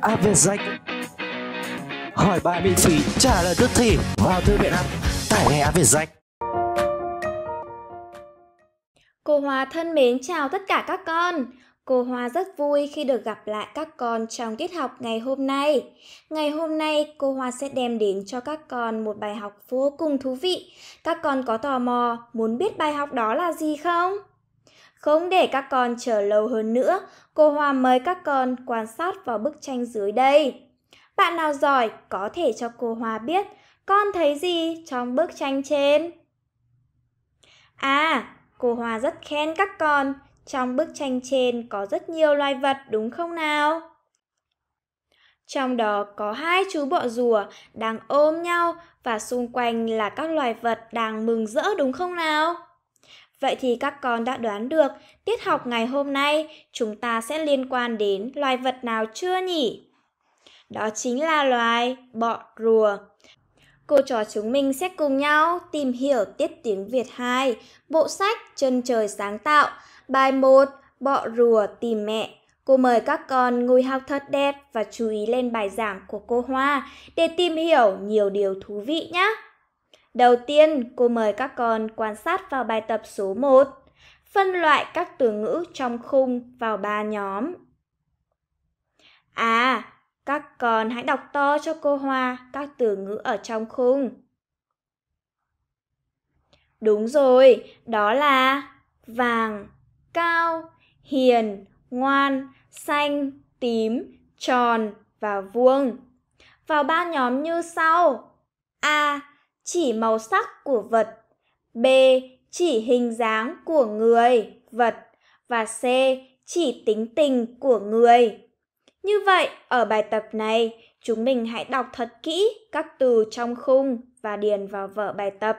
app Việt Danh Hỏi bài miễn phí, trả lời tức thì vào thư viện app, tải ngay app Việt Danh Cô Hòa thân mến chào tất cả các con Cô Hoa rất vui khi được gặp lại các con trong tiết học ngày hôm nay. Ngày hôm nay, cô Hoa sẽ đem đến cho các con một bài học vô cùng thú vị. Các con có tò mò muốn biết bài học đó là gì không? Không để các con chờ lâu hơn nữa, cô Hoa mời các con quan sát vào bức tranh dưới đây. Bạn nào giỏi có thể cho cô Hoa biết con thấy gì trong bức tranh trên. À, cô Hoa rất khen các con. Trong bức tranh trên có rất nhiều loài vật đúng không nào? Trong đó có hai chú bọ rùa đang ôm nhau và xung quanh là các loài vật đang mừng rỡ đúng không nào? Vậy thì các con đã đoán được tiết học ngày hôm nay chúng ta sẽ liên quan đến loài vật nào chưa nhỉ? Đó chính là loài bọ rùa. Cô trò chúng mình sẽ cùng nhau tìm hiểu tiết tiếng Việt 2, bộ sách Chân trời sáng tạo, bài 1, bọ rùa tìm mẹ. Cô mời các con ngồi học thật đẹp và chú ý lên bài giảng của cô Hoa để tìm hiểu nhiều điều thú vị nhé. Đầu tiên, cô mời các con quan sát vào bài tập số 1, phân loại các từ ngữ trong khung vào 3 nhóm. À, các con hãy đọc to cho cô Hoa các từ ngữ ở trong khung. Đúng rồi, đó là vàng, cao, hiền, ngoan, xanh, tím, tròn và vuông. Vào ba nhóm như sau. A chỉ màu sắc của vật. B. Chỉ hình dáng của người, vật. Và C. Chỉ tính tình của người. Như vậy, ở bài tập này, chúng mình hãy đọc thật kỹ các từ trong khung và điền vào vở bài tập.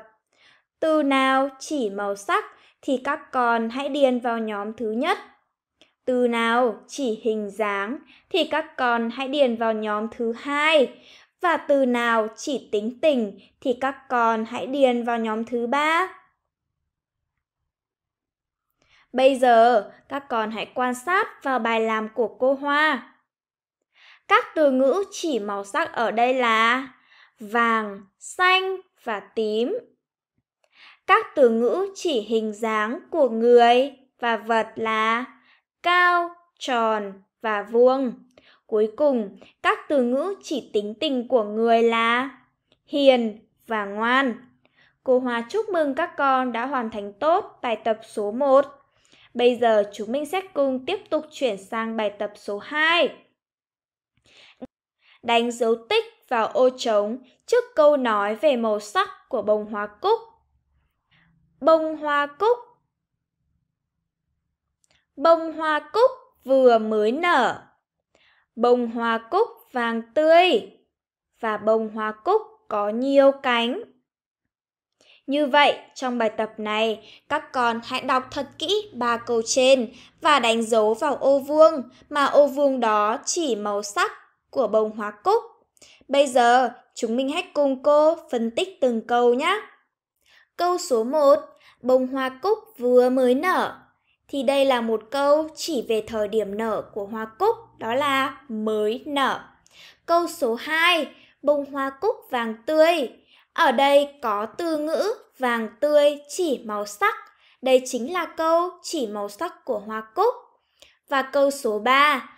Từ nào chỉ màu sắc thì các con hãy điền vào nhóm thứ nhất. Từ nào chỉ hình dáng thì các con hãy điền vào nhóm thứ hai và từ nào chỉ tính tình thì các con hãy điền vào nhóm thứ ba. Bây giờ, các con hãy quan sát vào bài làm của cô Hoa. Các từ ngữ chỉ màu sắc ở đây là vàng, xanh và tím. Các từ ngữ chỉ hình dáng của người và vật là cao, tròn và vuông. Cuối cùng, các từ ngữ chỉ tính tình của người là hiền và ngoan. Cô Hòa chúc mừng các con đã hoàn thành tốt bài tập số 1. Bây giờ chúng mình sẽ cùng tiếp tục chuyển sang bài tập số 2. Đánh dấu tích vào ô trống trước câu nói về màu sắc của bông hoa cúc. Bông hoa cúc Bông hoa cúc vừa mới nở bông hoa cúc vàng tươi và bông hoa cúc có nhiều cánh. Như vậy, trong bài tập này, các con hãy đọc thật kỹ ba câu trên và đánh dấu vào ô vuông mà ô vuông đó chỉ màu sắc của bông hoa cúc. Bây giờ, chúng mình hãy cùng cô phân tích từng câu nhé. Câu số 1, bông hoa cúc vừa mới nở. Thì đây là một câu chỉ về thời điểm nở của hoa cúc đó là mới nở. Câu số 2, bông hoa cúc vàng tươi. Ở đây có từ ngữ vàng tươi chỉ màu sắc. Đây chính là câu chỉ màu sắc của hoa cúc. Và câu số 3,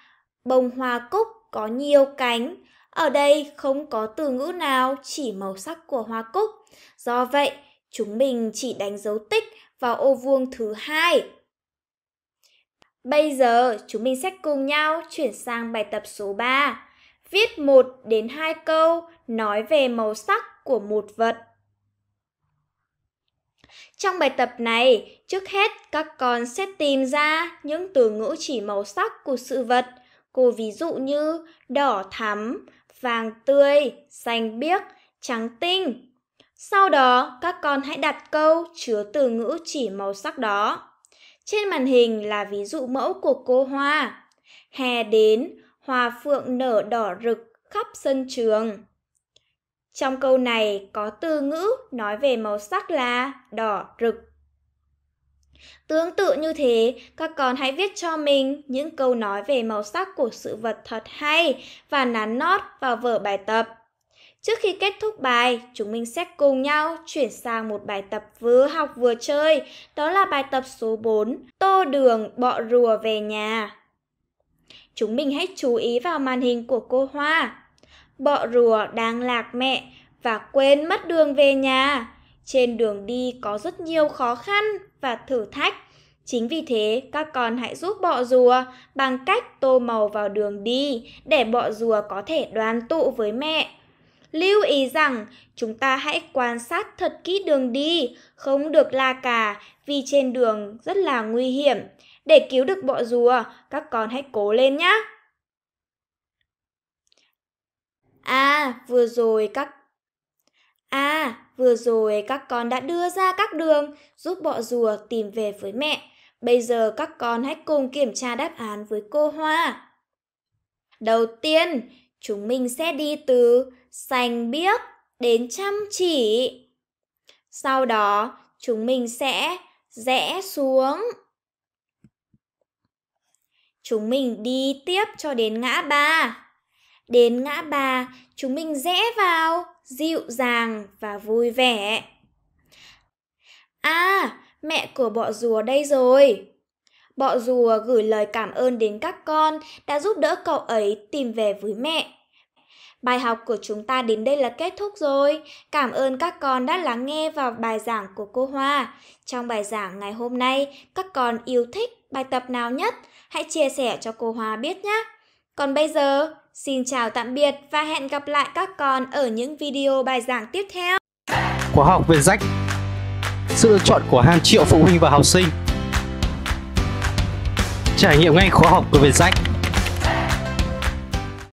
bông hoa cúc có nhiều cánh. Ở đây không có từ ngữ nào chỉ màu sắc của hoa cúc. Do vậy, chúng mình chỉ đánh dấu tích vào ô vuông thứ hai Bây giờ chúng mình sẽ cùng nhau chuyển sang bài tập số 3. Viết 1 đến 2 câu nói về màu sắc của một vật. Trong bài tập này, trước hết các con sẽ tìm ra những từ ngữ chỉ màu sắc của sự vật. Cô ví dụ như đỏ thắm, vàng tươi, xanh biếc, trắng tinh. Sau đó, các con hãy đặt câu chứa từ ngữ chỉ màu sắc đó. Trên màn hình là ví dụ mẫu của cô Hoa. Hè đến, hoa phượng nở đỏ rực khắp sân trường. Trong câu này có từ ngữ nói về màu sắc là đỏ rực. Tương tự như thế, các con hãy viết cho mình những câu nói về màu sắc của sự vật thật hay và nắn nót vào vở bài tập. Trước khi kết thúc bài, chúng mình sẽ cùng nhau chuyển sang một bài tập vừa học vừa chơi, đó là bài tập số 4, Tô đường bọ rùa về nhà. Chúng mình hãy chú ý vào màn hình của cô Hoa. Bọ rùa đang lạc mẹ và quên mất đường về nhà. Trên đường đi có rất nhiều khó khăn và thử thách. Chính vì thế, các con hãy giúp bọ rùa bằng cách tô màu vào đường đi để bọ rùa có thể đoàn tụ với mẹ lưu ý rằng chúng ta hãy quan sát thật kỹ đường đi, không được la cà vì trên đường rất là nguy hiểm. Để cứu được bọ rùa, các con hãy cố lên nhé. À, vừa rồi các À, vừa rồi các con đã đưa ra các đường giúp bọ rùa tìm về với mẹ. Bây giờ các con hãy cùng kiểm tra đáp án với cô Hoa. Đầu tiên, chúng mình sẽ đi từ sành biếc, đến chăm chỉ. Sau đó, chúng mình sẽ rẽ xuống. Chúng mình đi tiếp cho đến ngã ba. Đến ngã ba, chúng mình rẽ vào dịu dàng và vui vẻ. À, mẹ của bọ rùa đây rồi. Bọ rùa gửi lời cảm ơn đến các con đã giúp đỡ cậu ấy tìm về với mẹ. Bài học của chúng ta đến đây là kết thúc rồi. Cảm ơn các con đã lắng nghe vào bài giảng của cô Hoa. Trong bài giảng ngày hôm nay, các con yêu thích bài tập nào nhất? Hãy chia sẻ cho cô Hoa biết nhé. Còn bây giờ, xin chào tạm biệt và hẹn gặp lại các con ở những video bài giảng tiếp theo. Khóa học về rách Sự lựa chọn của hàng triệu phụ huynh và học sinh Trải nghiệm ngay khóa học của Rách.